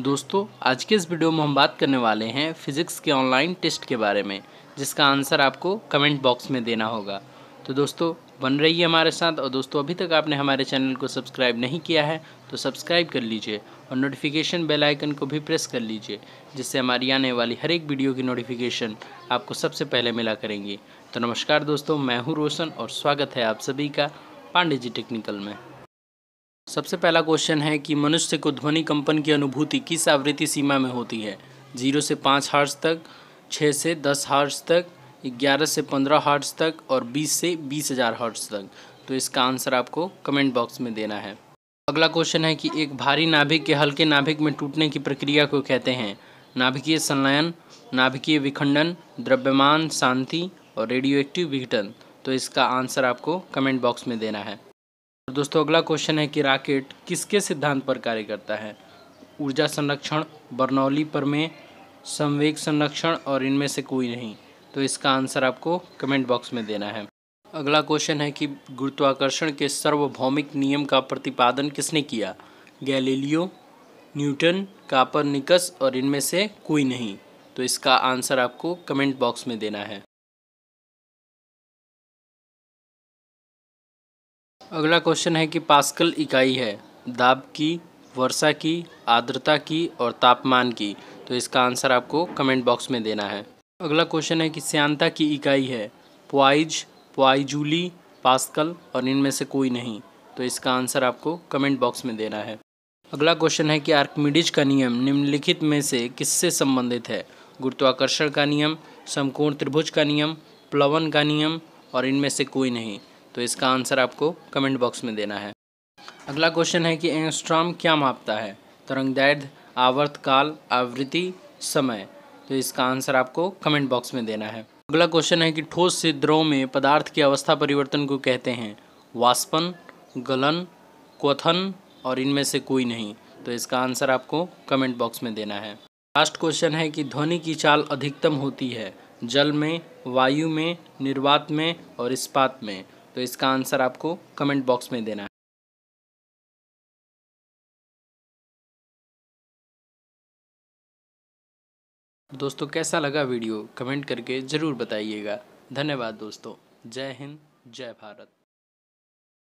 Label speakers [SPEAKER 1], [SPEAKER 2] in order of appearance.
[SPEAKER 1] दोस्तों आज के इस वीडियो में हम बात करने वाले हैं फिज़िक्स के ऑनलाइन टेस्ट के बारे में जिसका आंसर आपको कमेंट बॉक्स में देना होगा तो दोस्तों बन रहिए हमारे साथ और दोस्तों अभी तक आपने हमारे चैनल को सब्सक्राइब नहीं किया है तो सब्सक्राइब कर लीजिए और नोटिफिकेशन बेल आइकन को भी प्रेस कर लीजिए जिससे हमारी आने वाली हर एक वीडियो की नोटिफिकेशन आपको सबसे पहले मिला करेंगी तो नमस्कार दोस्तों मैं हूँ रोशन और स्वागत है आप सभी का पांडे जी टेक्निकल में सबसे पहला क्वेश्चन है कि मनुष्य को ध्वनि कंपन की अनुभूति किस आवृत्ति सीमा में होती है जीरो से पाँच हार्ट्स तक छः से दस हार्ट्स तक ग्यारह से पंद्रह हार्ट्स तक और बीस से बीस हज़ार हर्ट्स तक तो इसका आंसर आपको कमेंट बॉक्स में देना है अगला क्वेश्चन है कि एक भारी नाभिक के हल्के नाभिक में टूटने की प्रक्रिया को कहते हैं नाभिकीय संलयन नाभिकीय विखंडन द्रव्यमान शांति और रेडियो एक्टिव विघटन तो इसका आंसर आपको कमेंट बॉक्स में देना है दोस्तों अगला क्वेश्चन है कि राकेट किसके सिद्धांत पर कार्य करता है ऊर्जा संरक्षण बर्नौली प्रमेय संवेग संरक्षण और इनमें से कोई नहीं तो इसका आंसर आपको कमेंट बॉक्स में देना है अगला क्वेश्चन है कि गुरुत्वाकर्षण के सार्वभौमिक नियम का प्रतिपादन किसने किया गैलीलियो न्यूटन कापर निकस और इनमें से कोई नहीं तो इसका आंसर आपको कमेंट
[SPEAKER 2] बॉक्स में देना है
[SPEAKER 1] अगला क्वेश्चन है कि पास्कल इकाई है दाब की वर्षा की आर्द्रता की और तापमान की तो इसका आंसर आपको कमेंट बॉक्स में देना है अगला क्वेश्चन है कि श्यांता की इकाई है प्वाइज प्वाइजूली पास्कल और इनमें से कोई नहीं तो इसका आंसर आपको कमेंट बॉक्स में देना है अगला क्वेश्चन है कि आर्कमिडिज का नियम निम्नलिखित में से किससे संबंधित है गुरुत्वाकर्षण का नियम समकोण त्रिभुज का नियम प्लवन का नियम और इनमें से कोई नहीं तो इसका आंसर आपको कमेंट बॉक्स में देना है अगला क्वेश्चन है कि एंगस्ट्राम क्या मापता है तरंग दैर्ध आवर्त काल आवृत्ति समय तो इसका आंसर आपको कमेंट बॉक्स में देना है अगला क्वेश्चन है कि ठोस से में पदार्थ की अवस्था परिवर्तन को कहते हैं वाष्पन गलन क्वथन और इनमें से कोई नहीं तो इसका आंसर आपको कमेंट बॉक्स में देना है लास्ट क्वेश्चन है कि ध्वनि की चाल अधिकतम होती है जल में वायु में निर्वात में और इस्पात में तो इसका आंसर आपको
[SPEAKER 2] कमेंट बॉक्स में देना है दोस्तों कैसा लगा वीडियो कमेंट करके ज़रूर बताइएगा धन्यवाद दोस्तों जय हिंद जय भारत